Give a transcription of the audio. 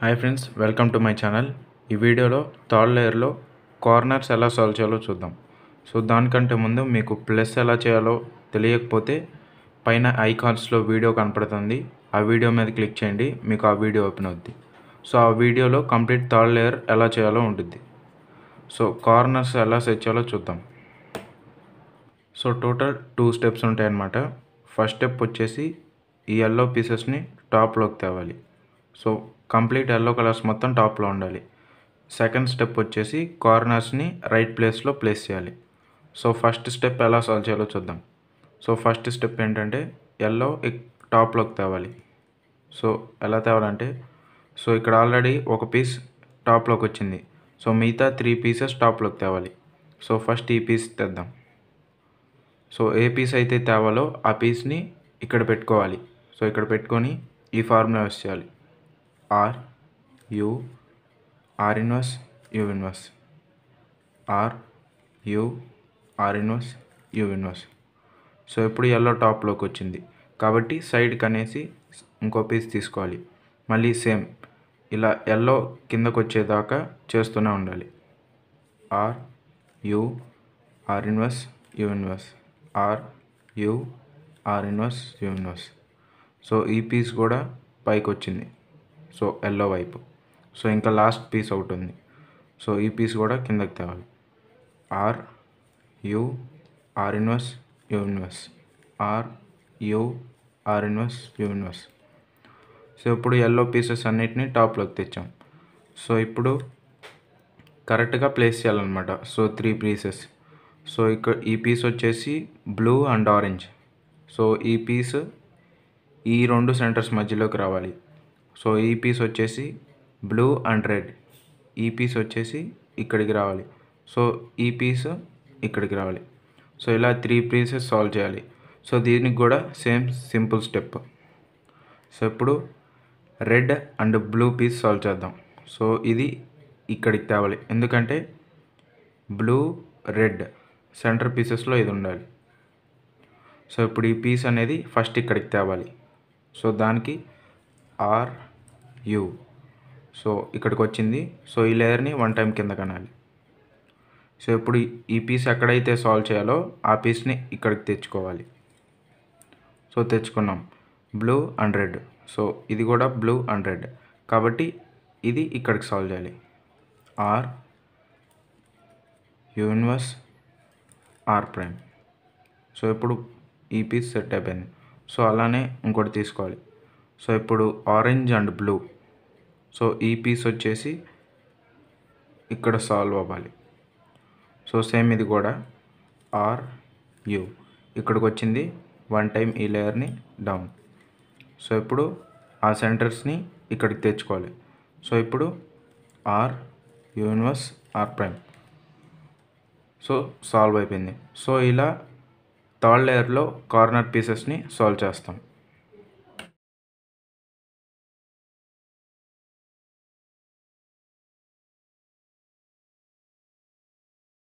hi friends welcome to my channel ఈ వీడియోలో third లేయర్లో కార్నర్స్ ఎలా సాల్వ్ చేయాలో చూద్దాం సో దానికంటే ముందు మీకు ప్లస్ ఎలా చేయాలో తెలియకపోతే పైన ఐకాన్స్లో వీడియో కనపడుతుంది ఆ వీడియో మీద క్లిక్ చేయండి మీకు ఆ వీడియో ఓపెన్ అవుద్ది సో ఆ వీడియోలో కంప్లీట్ థర్డ్ లేయర్ ఎలా చేయాలో ఉంటుంది సో కార్నర్స్ ఎలా సెట్ చేయాలో చూద్దాం సో టోటల్ టూ స్టెప్స్ ఉంటాయన్నమాట ఫస్ట్ స్టెప్ వచ్చేసి ఈ ఎల్లో పీసెస్ని టాప్లోకి తేవాలి సో కంప్లీట్ ఎల్లో కలర్స్ మొత్తం టాప్లో ఉండాలి సెకండ్ స్టెప్ వచ్చేసి కార్నర్స్ని రైట్ ప్లేస్లో ప్లేస్ చేయాలి సో ఫస్ట్ స్టెప్ ఎలా సాల్వ్ చేయాలో చూద్దాం సో ఫస్ట్ స్టెప్ ఏంటంటే ఎల్లో టాప్లోకి తేవాలి సో ఎలా తేవాలంటే సో ఇక్కడ ఆల్రెడీ ఒక పీస్ టాప్లోకి వచ్చింది సో మిగతా త్రీ పీసెస్ టాప్లోకి తేవాలి సో ఫస్ట్ ఈ పీస్ తెద్దాం సో ఏ పీస్ అయితే తేవాలో ఆ పీస్ని ఇక్కడ పెట్టుకోవాలి సో ఇక్కడ పెట్టుకొని ఈ ఫార్ములా వేసేయాలి చేయాలి R U R inverse U inverse R U R inverse U inverse so ఇప్పుడు ఎల్లో టాప్లోకి వచ్చింది కాబట్టి సైడ్కి అనేసి ఇంకో పీస్ తీసుకోవాలి మళ్ళీ సేమ్ ఇలా ఎల్లో కిందకు వచ్చేదాకా చేస్తూనే ఉండాలి R U R inverse U inverse R U R inverse U inverse so ఈ పీస్ కూడా పైకి వచ్చింది సో ఎల్లో వైపు సో ఇంకా లాస్ట్ పీస్ అవుట్ ఉంది సో ఈ పీస్ కూడా కిందకి తేవాలి R U R inverse U inverse R U R inverse U inverse so ఇప్పుడు ఎల్లో పీసెస్ అన్నిటినీ టాప్లోకి తెచ్చాం సో ఇప్పుడు కరెక్ట్గా ప్లేస్ చేయాలన్నమాట సో త్రీ పీసెస్ సో ఇక్కడ ఈ పీస్ వచ్చేసి బ్లూ అండ్ ఆరెంజ్ సో ఈ పీస్ ఈ రెండు సెంటర్స్ మధ్యలోకి రావాలి సో ఈ పీస్ వచ్చేసి బ్లూ అండ్ రెడ్ ఈ పీస్ వచ్చేసి ఇక్కడికి రావాలి సో ఈ పీస్ ఇక్కడికి రావాలి సో ఇలా త్రీ పీసెస్ సాల్వ్ చేయాలి సో దీనికి కూడా సేమ్ సింపుల్ స్టెప్ సో ఇప్పుడు red and blue piece solve చేద్దాం సో ఇది ఇక్కడికి తేవాలి ఎందుకంటే బ్లూ రెడ్ సెంటర్ పీసెస్లో ఇది ఉండాలి సో ఇప్పుడు ఈ పీస్ అనేది ఫస్ట్ ఇక్కడికి తేవాలి సో దానికి ఆర్ యూ సో ఇక్కడికి వచ్చింది సో ఈ లేయర్ని వన్ టైం కింద కనాలి సో ఇప్పుడు ఈ పీస్ ఎక్కడైతే సాల్వ్ చేయాలో ఆ పీస్ని ఇక్కడికి తెచ్చుకోవాలి సో తెచ్చుకున్నాం బ్లూ అండ్ రెడ్ సో ఇది కూడా బ్లూ అండ్ రెడ్ కాబట్టి ఇది ఇక్కడికి సాల్వ్ చేయాలి R universe R prime so ఇప్పుడు ఈ పీస్ సెట్ అయిపోయింది సో అలానే ఇంకోటి తీసుకోవాలి సో ఇప్పుడు ఆరెంజ్ అండ్ బ్లూ సో ఈ పీస్ వచ్చేసి ఇక్కడ సాల్వ్ అవ్వాలి సో సేమ్ ఇది కూడా ఆర్ యు ఇక్కడికి వచ్చింది వన్ టైం ఈ లేయర్ని డౌన్ సో ఇప్పుడు ఆ సెంటర్స్ని ఇక్కడికి తెచ్చుకోవాలి సో ఇప్పుడు R universe R prime so solve అయిపోయింది సో ఇలా థర్డ్ లేయర్లో కార్నర్ పీసెస్ని సాల్వ్ చేస్తాం